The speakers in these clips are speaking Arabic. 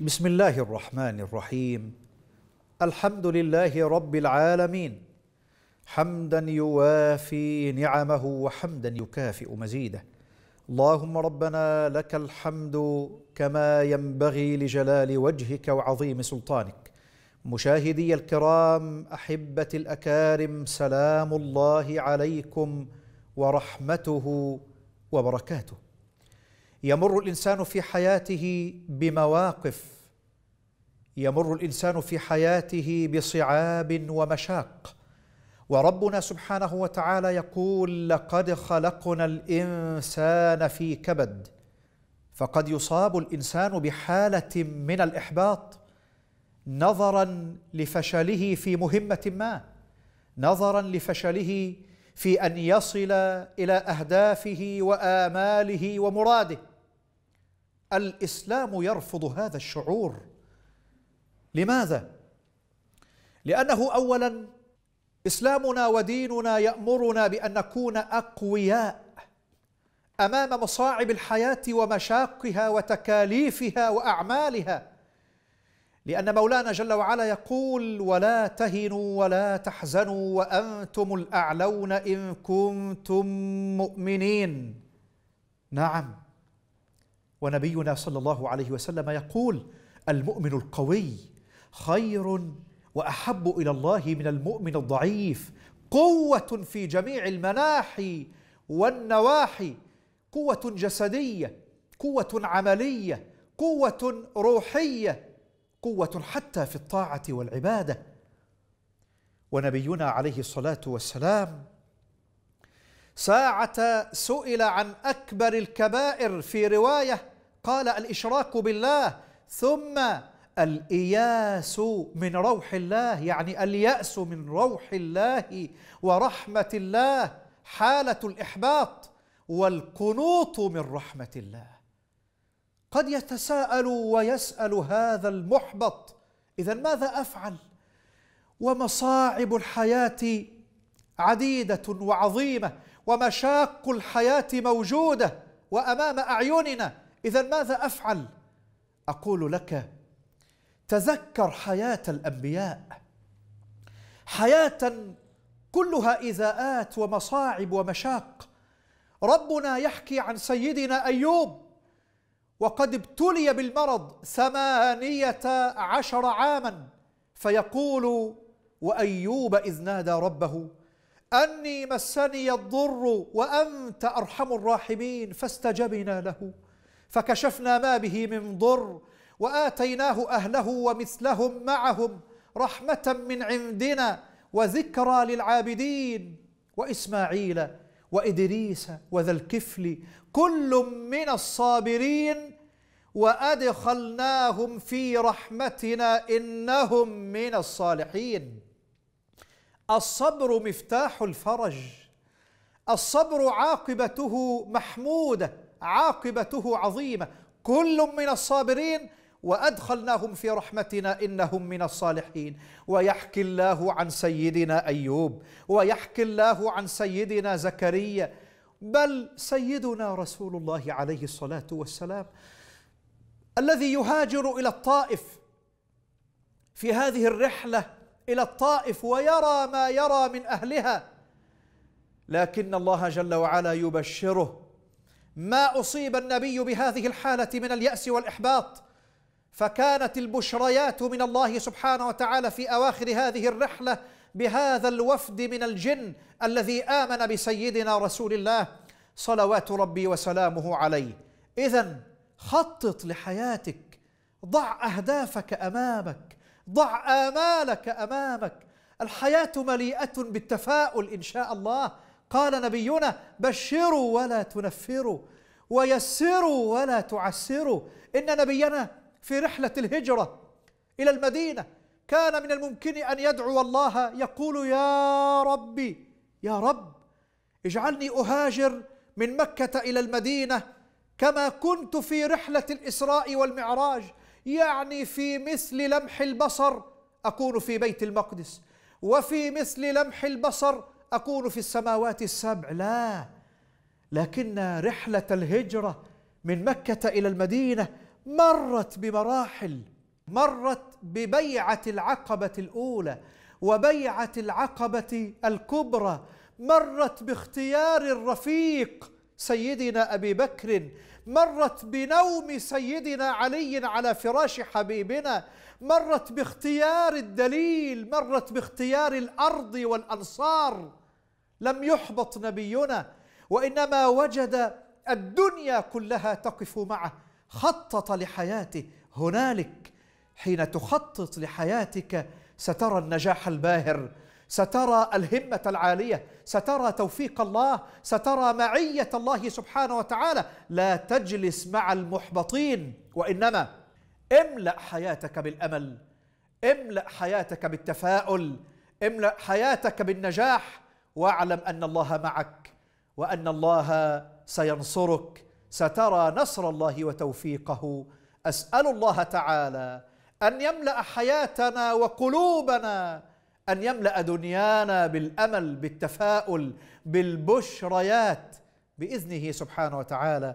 بسم الله الرحمن الرحيم الحمد لله رب العالمين حمدا يوافي نعمه وحمدا يكافئ مزيده اللهم ربنا لك الحمد كما ينبغي لجلال وجهك وعظيم سلطانك مشاهدي الكرام احبتي الاكارم سلام الله عليكم ورحمته وبركاته يمر الانسان في حياته بمواقف يمر الانسان في حياته بصعاب ومشاق وربنا سبحانه وتعالى يقول لقد خلقنا الانسان في كبد فقد يصاب الانسان بحاله من الاحباط نظرا لفشله في مهمه ما نظرا لفشله في ان يصل الى اهدافه واماله ومراده الاسلام يرفض هذا الشعور لماذا لانه اولا اسلامنا وديننا يامرنا بان نكون اقوياء امام مصاعب الحياه ومشاقها وتكاليفها واعمالها لان مولانا جل وعلا يقول ولا تهنوا ولا تحزنوا وانتم الاعلون ان كنتم مؤمنين نعم ونبينا صلى الله عليه وسلم يقول المؤمن القوي خير واحب الى الله من المؤمن الضعيف قوه في جميع المناحي والنواحي قوه جسديه قوه عمليه قوه روحيه قوه حتى في الطاعه والعباده ونبينا عليه الصلاه والسلام ساعة سئل عن أكبر الكبائر في رواية قال الإشراك بالله ثم الإياس من روح الله يعني اليأس من روح الله ورحمة الله حالة الإحباط والقنوط من رحمة الله قد يتساءل ويسأل هذا المحبط إذا ماذا أفعل؟ ومصاعب الحياة عديدة وعظيمة ومشاق الحياة موجودة وأمام أعيننا إذا ماذا أفعل؟ أقول لك تذكر حياة الأنبياء حياة كلها إذاءات ومصاعب ومشاق ربنا يحكي عن سيدنا أيوب وقد ابتلي بالمرض ثمانية عشر عاما فيقول وأيوب إذ نادى ربه أني مسني الضر وأنت أرحم الراحمين فاستجبنا له فكشفنا ما به من ضر وآتيناه أهله ومثلهم معهم رحمة من عندنا وذكرى للعابدين وإسماعيل وإدريس وذا الكفل كل من الصابرين وأدخلناهم في رحمتنا إنهم من الصالحين الصبر مفتاح الفرج الصبر عاقبته محموده عاقبته عظيمه كل من الصابرين وادخلناهم في رحمتنا انهم من الصالحين ويحكي الله عن سيدنا ايوب ويحكي الله عن سيدنا زكريا بل سيدنا رسول الله عليه الصلاه والسلام الذي يهاجر الى الطائف في هذه الرحله إلى الطائف ويرى ما يرى من أهلها لكن الله جل وعلا يبشره ما أصيب النبي بهذه الحالة من اليأس والإحباط فكانت البشريات من الله سبحانه وتعالى في أواخر هذه الرحلة بهذا الوفد من الجن الذي آمن بسيدنا رسول الله صلوات ربي وسلامه عليه إذا خطط لحياتك ضع أهدافك أمامك ضع آمالك أمامك الحياة مليئة بالتفاؤل إن شاء الله قال نبينا بشروا ولا تنفروا ويسروا ولا تعسروا إن نبينا في رحلة الهجرة إلى المدينة كان من الممكن أن يدعو الله يقول يا ربي يا رب اجعلني أهاجر من مكة إلى المدينة كما كنت في رحلة الإسراء والمعراج يعني في مثل لمح البصر أكون في بيت المقدس وفي مثل لمح البصر أكون في السماوات السبع لا لكن رحلة الهجرة من مكة إلى المدينة مرت بمراحل مرت ببيعة العقبة الأولى وبيعة العقبة الكبرى مرت باختيار الرفيق سيدنا أبي بكر مرت بنوم سيدنا علي على فراش حبيبنا مرت باختيار الدليل مرت باختيار الأرض والأنصار لم يحبط نبينا وإنما وجد الدنيا كلها تقف معه خطط لحياته هنالك حين تخطط لحياتك سترى النجاح الباهر سترى الهمة العالية سترى توفيق الله سترى معية الله سبحانه وتعالى لا تجلس مع المحبطين وإنما املأ حياتك بالأمل املأ حياتك بالتفاؤل املأ حياتك بالنجاح واعلم أن الله معك وأن الله سينصرك سترى نصر الله وتوفيقه أسأل الله تعالى أن يملأ حياتنا وقلوبنا أن يملأ دنيانا بالأمل بالتفاؤل بالبشريات بإذنه سبحانه وتعالى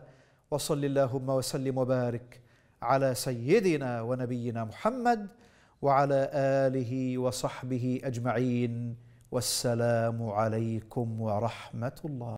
وصل اللهم وسلم وبارك على سيدنا ونبينا محمد وعلى آله وصحبه أجمعين والسلام عليكم ورحمة الله